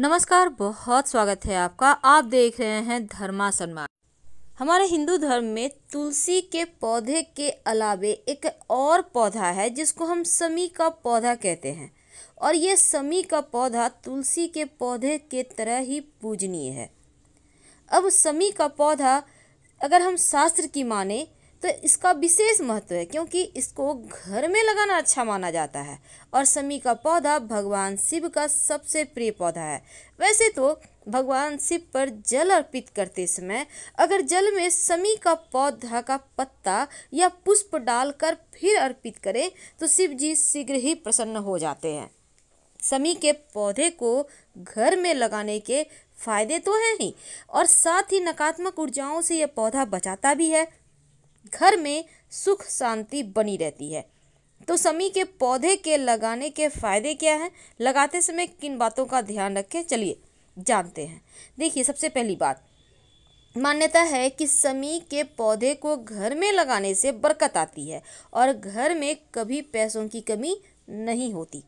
नमस्कार बहुत स्वागत है आपका आप देख रहे हैं धर्मा सन्मान हमारे हिंदू धर्म में तुलसी के पौधे के अलावे एक और पौधा है जिसको हम समी का पौधा कहते हैं और ये समी का पौधा तुलसी के पौधे के तरह ही पूजनीय है अब समी का पौधा अगर हम शास्त्र की माने तो इसका विशेष महत्व है क्योंकि इसको घर में लगाना अच्छा माना जाता है और शमी का पौधा भगवान शिव का सबसे प्रिय पौधा है वैसे तो भगवान शिव पर जल अर्पित करते समय अगर जल में शमी का पौधा का पत्ता या पुष्प डालकर फिर अर्पित करें तो शिव जी शीघ्र ही प्रसन्न हो जाते हैं शमी के पौधे को घर में लगाने के फायदे तो हैं ही और साथ ही नकारात्मक ऊर्जाओं से यह पौधा बचाता भी है घर में सुख शांति बनी रहती है तो समी के पौधे के लगाने के फायदे क्या हैं लगाते समय किन बातों का ध्यान रखें चलिए जानते हैं देखिए सबसे पहली बात मान्यता है कि समी के पौधे को घर में लगाने से बरकत आती है और घर में कभी पैसों की कमी नहीं होती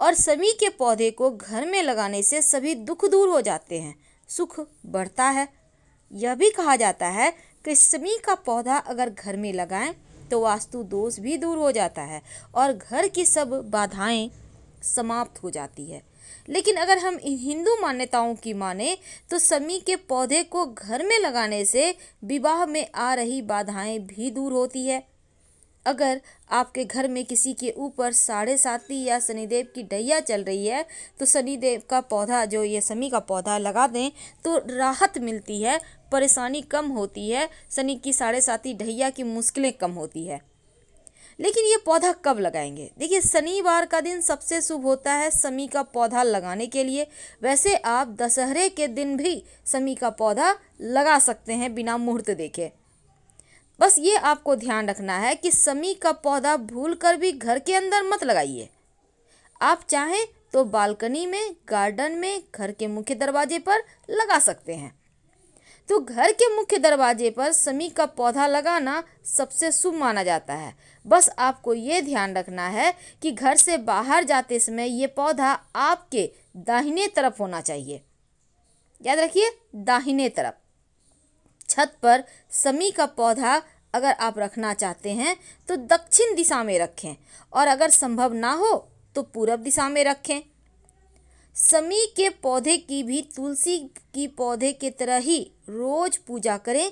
और समी के पौधे को घर में लगाने से सभी दुख दूर हो जाते हैं सुख बढ़ता है यह भी कहा जाता है किस्मी का पौधा अगर घर में लगाएं तो वास्तु दोष भी दूर हो जाता है और घर की सब बाधाएं समाप्त हो जाती है लेकिन अगर हम हिंदू मान्यताओं की माने तो समी के पौधे को घर में लगाने से विवाह में आ रही बाधाएं भी दूर होती है अगर आपके घर में किसी के ऊपर साढ़े साती या शनिदेव की डैया चल रही है तो शनिदेव का पौधा जो ये शमी का पौधा लगा दें तो राहत मिलती है परेशानी कम होती है शनि की साढ़े साती डैया की मुश्किलें कम होती है लेकिन ये पौधा कब लगाएंगे देखिए शनिवार का दिन सबसे शुभ होता है शमी का पौधा लगाने के लिए वैसे आप दशहरे के दिन भी शमी का पौधा लगा सकते हैं बिना मुहूर्त देखे बस ये आपको ध्यान रखना है कि समी का पौधा भूल कर भी घर के अंदर मत लगाइए आप चाहें तो बालकनी में गार्डन में घर के मुख्य दरवाजे पर लगा सकते हैं तो घर के मुख्य दरवाजे पर समी का पौधा लगाना सबसे शुभ माना जाता है बस आपको ये ध्यान रखना है कि घर से बाहर जाते समय ये पौधा आपके दाहिने तरफ होना चाहिए याद रखिए दाहिने तरफ छत पर समी का पौधा अगर आप रखना चाहते हैं तो दक्षिण दिशा में रखें और अगर संभव ना हो तो पूर्व दिशा में रखें समी के पौधे की भी तुलसी की पौधे के तरह ही रोज पूजा करें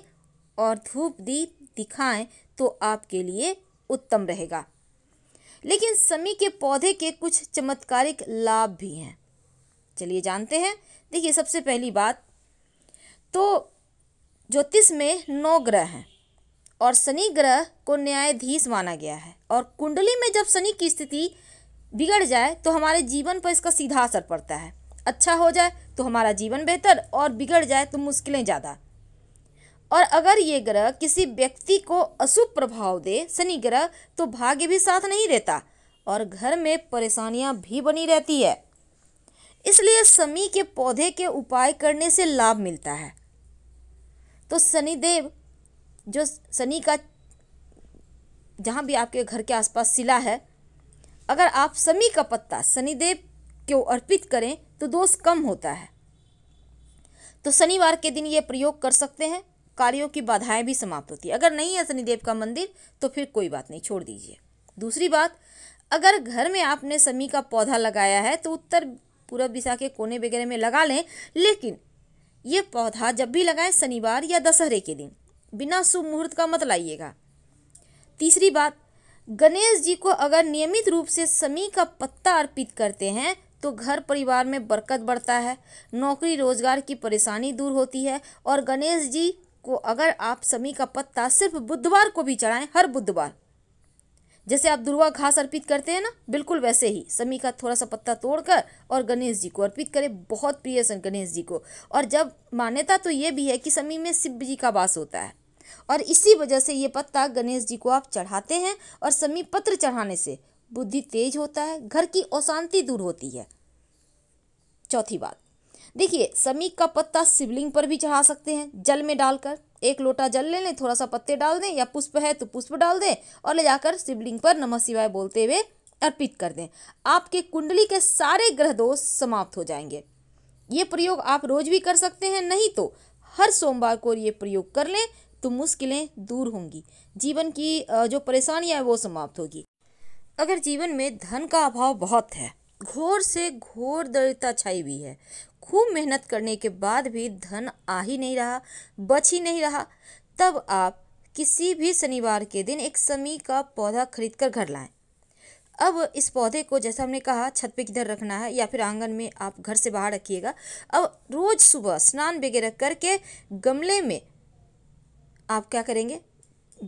और धूप दीप दिखाएं तो आपके लिए उत्तम रहेगा लेकिन समी के पौधे के कुछ चमत्कारिक लाभ भी हैं चलिए जानते हैं देखिए सबसे पहली बात तो ज्योतिष में नौ ग्रह हैं और शनि ग्रह को न्यायाधीश माना गया है और कुंडली में जब शनि की स्थिति बिगड़ जाए तो हमारे जीवन पर इसका सीधा असर पड़ता है अच्छा हो जाए तो हमारा जीवन बेहतर और बिगड़ जाए तो मुश्किलें ज़्यादा और अगर ये ग्रह किसी व्यक्ति को अशुभ प्रभाव दे शनि ग्रह तो भाग्य भी साथ नहीं देता और घर में परेशानियाँ भी बनी रहती है इसलिए शमी के पौधे के उपाय करने से लाभ मिलता है तो शनिदेव जो शनि का जहाँ भी आपके घर के आसपास शिला है अगर आप शमी का पत्ता शनिदेव को अर्पित करें तो दोष कम होता है तो शनिवार के दिन ये प्रयोग कर सकते हैं कार्यों की बाधाएं भी समाप्त होती है अगर नहीं है शनिदेव का मंदिर तो फिर कोई बात नहीं छोड़ दीजिए दूसरी बात अगर घर में आपने शमी का पौधा लगाया है तो उत्तर पूर्व दिशा के कोने वगैरह में लगा लें लेकिन ये पौधा जब भी लगाएं शनिवार या दशहरे के दिन बिना शुभ मुहूर्त का मत लाइएगा तीसरी बात गणेश जी को अगर नियमित रूप से समी का पत्ता अर्पित करते हैं तो घर परिवार में बरकत बढ़ता है नौकरी रोजगार की परेशानी दूर होती है और गणेश जी को अगर आप समी का पत्ता सिर्फ बुधवार को भी चढ़ाएं हर बुधवार जैसे आप दुर्वा घास अर्पित करते हैं ना बिल्कुल वैसे ही समी का थोड़ा सा पत्ता तोड़कर और गणेश जी को अर्पित करें बहुत प्रिय गणेश जी को और जब मान्यता तो ये भी है कि समी में शिव जी का वास होता है और इसी वजह से ये पत्ता गणेश जी को आप चढ़ाते हैं और समी पत्र चढ़ाने से बुद्धि तेज होता है घर की अशांति दूर होती है चौथी बात देखिए समी का पत्ता शिवलिंग पर भी चढ़ा सकते हैं जल में डालकर एक लोटा जल ले लें थोड़ा सा पत्ते डाल दें या पुष्प है तो पुष्प डाल दें और ले जाकर शिवलिंग पर नमः शिवाय बोलते हुए अर्पित कर दें आपके कुंडली के सारे ग्रह दोष समाप्त हो जाएंगे ये प्रयोग आप रोज भी कर सकते हैं नहीं तो हर सोमवार को ये प्रयोग कर लें तो मुश्किलें दूर होंगी जीवन की जो परेशानियाँ हैं वो समाप्त होगी अगर जीवन में धन का अभाव बहुत है घोर से घोर दरिद्रता छाई हुई है खूब मेहनत करने के बाद भी धन आ ही नहीं रहा बच ही नहीं रहा तब आप किसी भी शनिवार के दिन एक समी का पौधा खरीद कर घर लाएं अब इस पौधे को जैसा हमने कहा छत पे किधर रखना है या फिर आंगन में आप घर से बाहर रखिएगा अब रोज़ सुबह स्नान वगैरह करके गमले में आप क्या करेंगे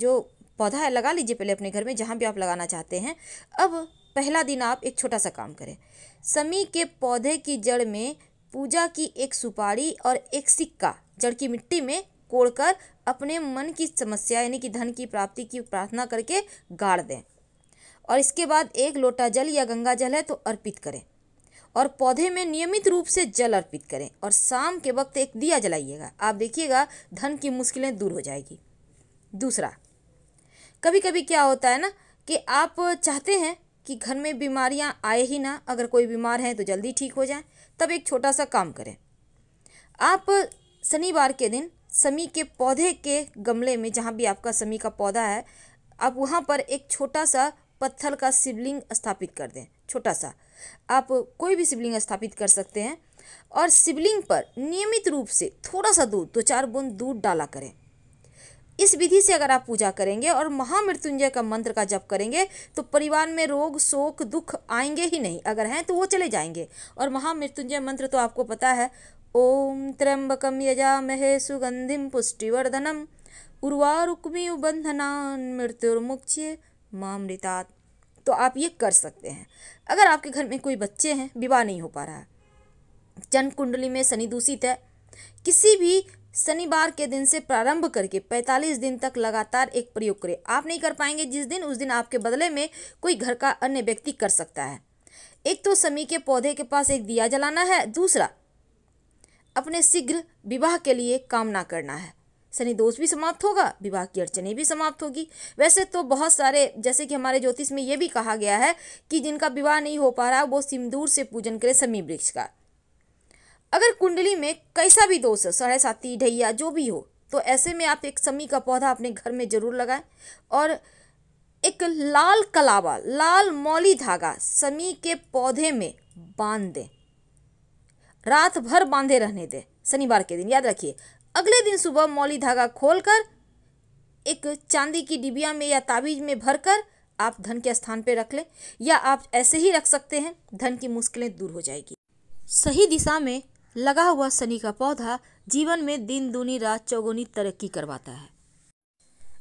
जो पौधा है लगा लीजिए पहले अपने घर में जहाँ भी आप लगाना चाहते हैं अब पहला दिन आप एक छोटा सा काम करें समी के पौधे की जड़ में पूजा की एक सुपारी और एक सिक्का जड़ की मिट्टी में कोड़कर अपने मन की समस्या यानी कि धन की प्राप्ति की प्रार्थना करके गाड़ दें और इसके बाद एक लोटा जल या गंगा जल है तो अर्पित करें और पौधे में नियमित रूप से जल अर्पित करें और शाम के वक्त एक दिया जलाइएगा आप देखिएगा धन की मुश्किलें दूर हो जाएगी दूसरा कभी कभी क्या होता है ना कि आप चाहते हैं कि घर में बीमारियां आए ही ना अगर कोई बीमार है तो जल्दी ठीक हो जाए तब एक छोटा सा काम करें आप शनिवार के दिन समी के पौधे के गमले में जहाँ भी आपका समी का पौधा है आप वहाँ पर एक छोटा सा पत्थर का शिवलिंग स्थापित कर दें छोटा सा आप कोई भी शिवलिंग स्थापित कर सकते हैं और शिवलिंग पर नियमित रूप से थोड़ा सा दूध दो चार बूंद दूध डाला करें इस विधि से अगर आप पूजा करेंगे और महामृत्युंजय का मंत्र का जप करेंगे तो परिवार में रोग शोक दुख आएंगे ही नहीं अगर हैं तो वो चले जाएंगे और महामृत्युंजय मंत्र तो आपको पता है ओम त्र्यंबकम महे सुगंधिम पुष्टिवर्धनम रुक्मी उबंधना मृत्युर्मुक्ष मामृतात् तो आप ये कर सकते हैं अगर आपके घर में कोई बच्चे हैं विवाह नहीं हो पा रहा है चंद कुंडली में शनि दूषित है किसी भी शनिवार के दिन से प्रारंभ करके 45 दिन तक लगातार एक प्रयोग करें आप नहीं कर पाएंगे जिस दिन उस दिन आपके बदले में कोई घर का अन्य व्यक्ति कर सकता है एक तो समी के पौधे के पास एक दिया जलाना है दूसरा अपने शीघ्र विवाह के लिए कामना करना है शनि दोष भी समाप्त होगा विवाह की अड़चने भी समाप्त होगी वैसे तो बहुत सारे जैसे कि हमारे ज्योतिष में ये भी कहा गया है कि जिनका विवाह नहीं हो पा रहा वो सिंदूर से पूजन करें समी वृक्ष का अगर कुंडली में कैसा भी दोष है साढ़े साथी ढैया जो भी हो तो ऐसे में आप एक समी का पौधा अपने घर में जरूर लगाएं और एक लाल कलावा लाल मौली धागा समी के पौधे में बांध दें रात भर बांधे रहने दें शनिवार के दिन याद रखिए अगले दिन सुबह मौली धागा खोलकर एक चांदी की डिबिया में या ताबीज में भरकर आप धन के स्थान पर रख लें या आप ऐसे ही रख सकते हैं धन की मुश्किलें दूर हो जाएगी सही दिशा में लगा हुआ शनि का पौधा जीवन में दिन दूनी रात चौगुनी तरक्की करवाता है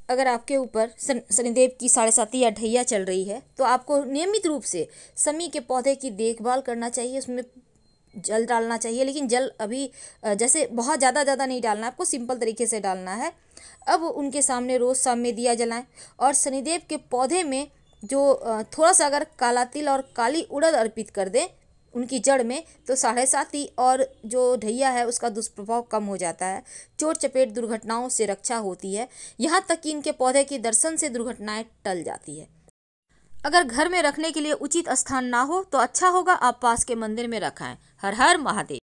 अगर आपके ऊपर शनिदेव की साढ़े साती या ढैया चल रही है तो आपको नियमित रूप से शमी के पौधे की देखभाल करना चाहिए उसमें जल डालना चाहिए लेकिन जल अभी जैसे बहुत ज़्यादा ज़्यादा नहीं डालना आपको सिंपल तरीके से डालना है अब उनके सामने रोज़ शाम में दिया जलाएं और शनिदेव के पौधे में जो थोड़ा सा अगर काला तिल और काली उड़द अर्पित कर दें उनकी जड़ में तो साढ़े साथी और जो ढैया है उसका दुष्प्रभाव कम हो जाता है चोट चपेट दुर्घटनाओं से रक्षा होती है यहाँ तक कि इनके पौधे के दर्शन से दुर्घटनाएं टल जाती है अगर घर में रखने के लिए उचित स्थान ना हो तो अच्छा होगा आप पास के मंदिर में रखाएं हर हर महादेव